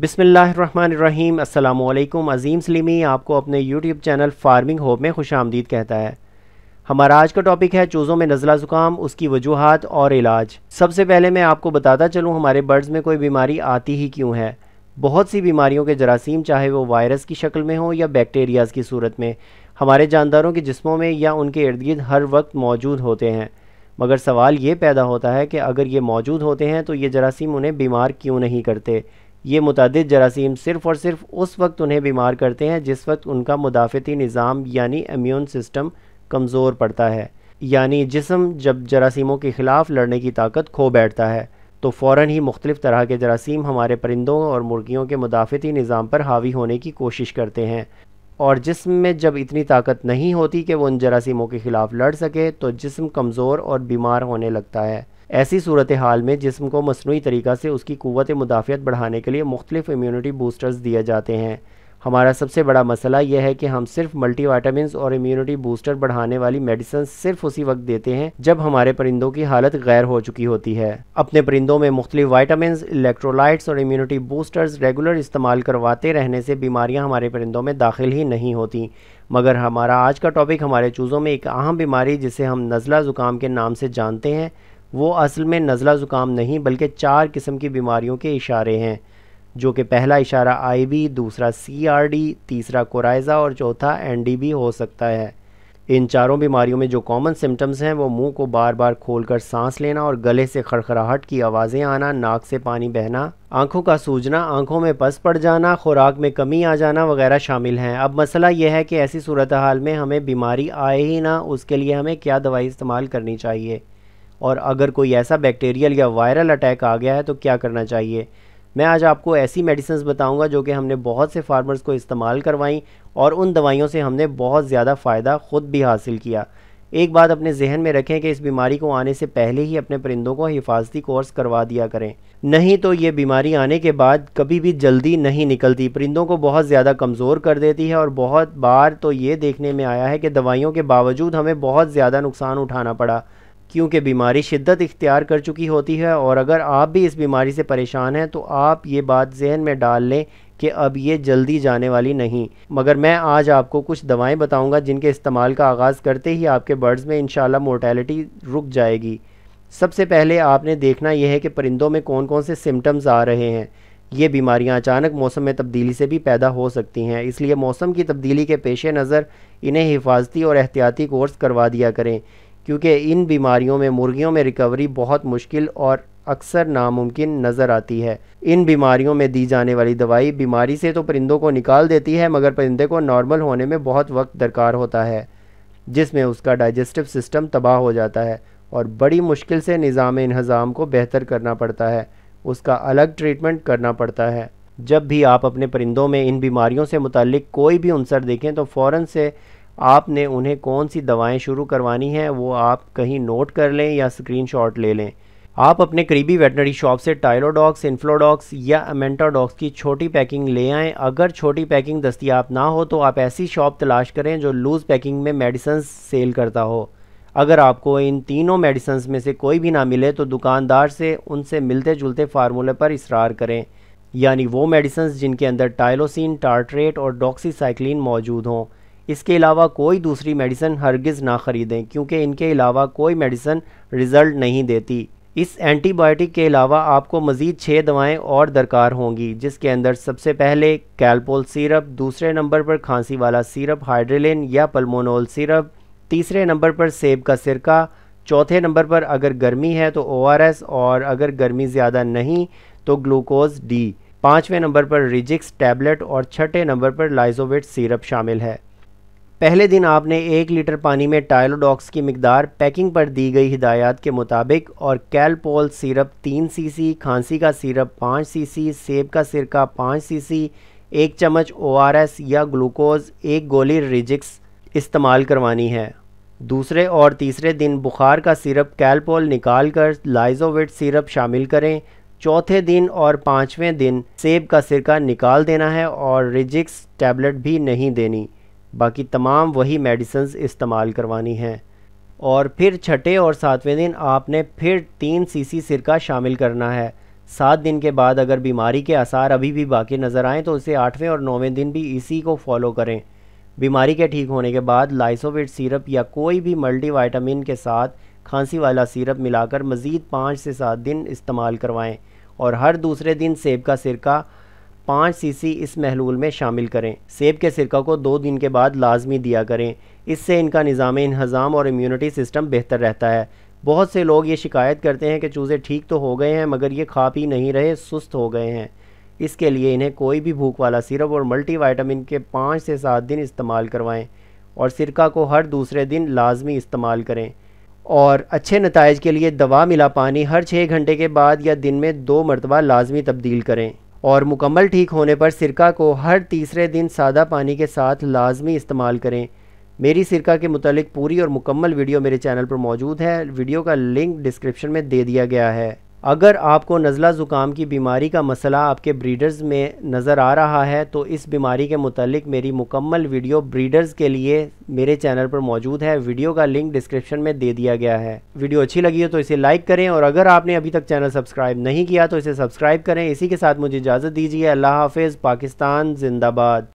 बिसमीम अल्लाम अज़ीम सलीमी आपको अपने यूट्यूब चैनल फार्मिंग होप में खुश आमदीद कहता है हमारा आज का टॉपिक है चूज़ों में नज़ला ज़ुकाम उसकी वजूहत और इलाज सबसे पहले मैं आपको बताता चलूँ हमारे बर्ड्स में कोई बीमारी आती ही क्यों है बहुत सी बीमारियों के जरासीम चाहे वो वायरस की शक्ल में हो या बैक्टीरियाज़ की सूरत में हमारे जानदारों के जिस्मों में या उनके इर्द गिर्द हर वक्त मौजूद होते हैं मगर सवाल ये पैदा होता है कि अगर ये मौजूद होते हैं तो ये जरासीम उन्हें बीमार क्यों नहीं करते ये मुतद जरासीम सिर्फ़ और सिर्फ उस वक्त उन्हें बीमार करते हैं जिस वक्त उनका मुदाफ़ती निज़ाम यानी इम्यून सिस्टम कमज़ोर पड़ता है यानी जिसम जब जरासीमों के ख़िलाफ़ लड़ने की ताकत खो बैठता है तो फ़ौर ही मुख्तलिफ़ तरह के जरासीम हमारे परिंदों और मुर्गियों के मुदाफ़ती निज़ाम पर हावी होने की कोशिश करते हैं और जिसम में जब इतनी ताकत नहीं होती कि वह उन जरासीमों के ख़िलाफ़ लड़ सके तो जिसम कमज़ोर और बीमार होने लगता है ऐसी सूरत हाल में जिसम को मसनू तरीक़ा से उसकी क़वत मुदाफ़त बढ़ाने के लिए मुख्तफ इम्यूनिटी बूस्टर्स दिए जाते हैं हमारा सबसे बड़ा मसला यह है कि हम सिर्फ मल्टी वाइटामस और इम्यूनिटी बूस्टर बढ़ाने वाली मेडिसन सिर्फ उसी वक्त देते हैं जब हमारे परिंदों की हालत गैर हो चुकी होती है अपने परिंदों में मुख्तलिफ वाइटामस इलेक्ट्रोलाइट्स और इम्यूनिटी बूस्टर्स रेगुलर इस्तेमाल करवाते रहने से बीमारियाँ हमारे परिंदों में दाखिल ही नहीं होती मगर हमारा आज का टॉपिक हमारे चूज़ों में एक अहम बीमारी जिसे हम नज़ला ज़ुकाम के नाम से जानते हैं वो असल में नज़ला ज़ुकाम नहीं बल्कि चार किस्म की बीमारियों के इशारे हैं जो कि पहला इशारा आईबी दूसरा सीआरडी तीसरा कोराइज़ा और चौथा एनडीबी हो सकता है इन चारों बीमारियों में जो कॉमन सिम्टम्स हैं वो मुंह को बार बार खोलकर सांस लेना और गले से खड़खड़ाहट की आवाज़ें आना नाक से पानी बहना आंखों का सूजना आंखों में पस पड़ जाना खुराक में कमी आ जाना वगैरह शामिल हैं अब मसला यह है कि ऐसी सूरत हाल में हमें बीमारी आए ही ना उसके लिए हमें क्या दवाई इस्तेमाल करनी चाहिए और अगर कोई ऐसा बैक्टीरियल या वायरल अटैक आ गया है तो क्या करना चाहिए मैं आज आपको ऐसी मेडिसिन बताऊंगा जो कि हमने बहुत से फार्मर्स को इस्तेमाल करवाई और उन दवाइयों से हमने बहुत ज़्यादा फ़ायदा ख़ुद भी हासिल किया एक बात अपने जहन में रखें कि इस बीमारी को आने से पहले ही अपने परिंदों को हिफाजती कोर्स करवा दिया करें नहीं तो ये बीमारी आने के बाद कभी भी जल्दी नहीं निकलती परिंदों को बहुत ज़्यादा कमज़ोर कर देती है और बहुत बार तो ये देखने में आया है कि दवाइयों के बावजूद हमें बहुत ज़्यादा नुकसान उठाना पड़ा क्योंकि बीमारी शिद्दत इख्तियार कर चुकी होती है और अगर आप भी इस बीमारी से परेशान हैं तो आप ये बात जहन में डाल लें कि अब ये जल्दी जाने वाली नहीं मगर मैं आज आपको कुछ दवाएं बताऊंगा जिनके इस्तेमाल का आगाज़ करते ही आपके बर्ड्स में इन मोर्टेलिटी रुक जाएगी सबसे पहले आपने देखना यह है कि परिंदों में कौन कौन से सिम्टम्स आ रहे हैं ये बीमारियां अचानक मौसम में तब्दीली से भी पैदा हो सकती हैं इसलिए मौसम की तब्दीली के पेश नज़र इन्हें हिफाजती और एहतियाती कोर्स करवा दिया करें क्योंकि इन बीमारियों में मुर्गियों में रिकवरी बहुत मुश्किल और अक्सर नामुमकिन नज़र आती है इन बीमारियों में दी जाने वाली दवाई बीमारी से तो परिंदों को निकाल देती है मगर परिंदे को नॉर्मल होने में बहुत वक्त दरकार होता है जिसमें उसका डाइजेस्टिव सिस्टम तबाह हो जाता है और बड़ी मुश्किल से निज़ाम इन्हज़ाम को बेहतर करना पड़ता है उसका अलग ट्रीटमेंट करना पड़ता है जब भी आप अपने परिंदों में इन बीमारियों से मुतल कोई भी अनसर देखें तो फ़ौर से आपने उन्हें कौन सी दवाएं शुरू करवानी हैं वो आप कहीं नोट कर लें या स्क्रीनशॉट ले लें आप अपने करीबी वेटनरी शॉप से टाइलोडॉक्स इन्फ्लोडॉक्स या अमेंटाडॉक्स की छोटी पैकिंग ले आएँ अगर छोटी पैकिंग दस्तियाब ना हो तो आप ऐसी शॉप तलाश करें जो लूज़ पैकिंग में मेडिसन सेल करता हो अगर आपको इन तीनों मेडिसन में से कोई भी ना मिले तो दुकानदार से उनसे मिलते जुलते फार्मूले पर इसरार करें यानी वो मेडिसन्स जिनके अंदर टाइलोसिन टार्ट्रेट और डॉक्सीसाइक्लिन मौजूद हों इसके अलावा कोई दूसरी मेडिसिन हरगिज़ ना ख़रीदें क्योंकि इनके अलावा कोई मेडिसिन रिज़ल्ट नहीं देती इस एंटीबायोटिक के अलावा आपको मज़ीद छः दवाएं और दरकार होंगी जिसके अंदर सबसे पहले कैलपोल सिरप दूसरे नंबर पर खांसी वाला सिरप हाइड्रेलिन या पलमोनोल सिरप तीसरे नंबर पर सेब का सिरका चौथे नंबर पर अगर गर्मी है तो ओ और अगर गर्मी ज़्यादा नहीं तो ग्लूकोज डी पाँचवें नंबर पर रिजिक्स टैबलेट और छठे नंबर पर लाइजोवेट सिरप शामिल है पहले दिन आपने एक लीटर पानी में टाइलोडॉक्स की मकदार पैकिंग पर दी गई हिदायत के मुताबिक और कैलपोल सिरप तीन सीसी खांसी का सिरप पाँच सीसी सेब का सिरका पाँच सीसी एक चम्मच ओआरएस या ग्लूकोज एक गोली रिजिक्स इस्तेमाल करवानी है दूसरे और तीसरे दिन बुखार का सिरप कैलपोल निकाल कर लाइजोविट सिरप शामिल करें चौथे दिन और पाँचवें दिन सेब का सिरका निकाल देना है और रिजिक्स टैबलेट भी नहीं देनी बाकी तमाम वही मेडिसन्स इस्तेमाल करवानी हैं और फिर छठे और सातवें दिन आपने फिर तीन सीसी सिरका शामिल करना है सात दिन के बाद अगर बीमारी के आसार अभी भी बाकी नज़र आएँ तो उसे आठवें और नौवें दिन भी इसी को फॉलो करें बीमारी के ठीक होने के बाद लाइसोवेट सिरप या कोई भी वाइटामिन के साथ खांसी वाला सिरप मिलाकर मज़ीद पाँच से सात दिन इस्तेमाल करवाएं और हर दूसरे दिन सेब का सिरका पाँच सीसी इस महलूल में शामिल करें सेब के सिरका को दो दिन के बाद लाजमी दिया करें इससे इनका निज़ाम इन्हज़ाम और इम्यूनिटी सिस्टम बेहतर रहता है बहुत से लोग ये शिकायत करते हैं कि चूज़े ठीक तो हो गए हैं मगर ये खा पी नहीं रहे सुस्त हो गए हैं इसके लिए इन्हें कोई भी भूख वाला सिरप और मल्टी वाइटामिन के पाँच से सात दिन इस्तेमाल करवाएँ और सिरका को हर दूसरे दिन लाजमी इस्तेमाल करें और अच्छे नतज के लिए दवा मिला पानी हर छः घंटे के बाद या दिन में दो मरतबा लाजमी तब्दील करें और मुकम्मल ठीक होने पर सिरका को हर तीसरे दिन सादा पानी के साथ लाजमी इस्तेमाल करें मेरी सिरका के मुतलिक पूरी और मुकम्मल वीडियो मेरे चैनल पर मौजूद है वीडियो का लिंक डिस्क्रिप्शन में दे दिया गया है अगर आपको नज़ला ज़ुकाम की बीमारी का मसला आपके ब्रीडर्स में नज़र आ रहा है तो इस बीमारी के मुतलिक मेरी मुकम्मल वीडियो ब्रीडर्स के लिए मेरे चैनल पर मौजूद है वीडियो का लिंक डिस्क्रिप्शन में दे दिया गया है वीडियो अच्छी लगी हो तो इसे लाइक करें और अगर आपने अभी तक चैनल सब्सक्राइब नहीं किया तो इसे सब्सक्राइब करें इसी के साथ मुझे इजाज़त दीजिए अल्लाह हाफिज़ पाकिस्तान जिंदाबाद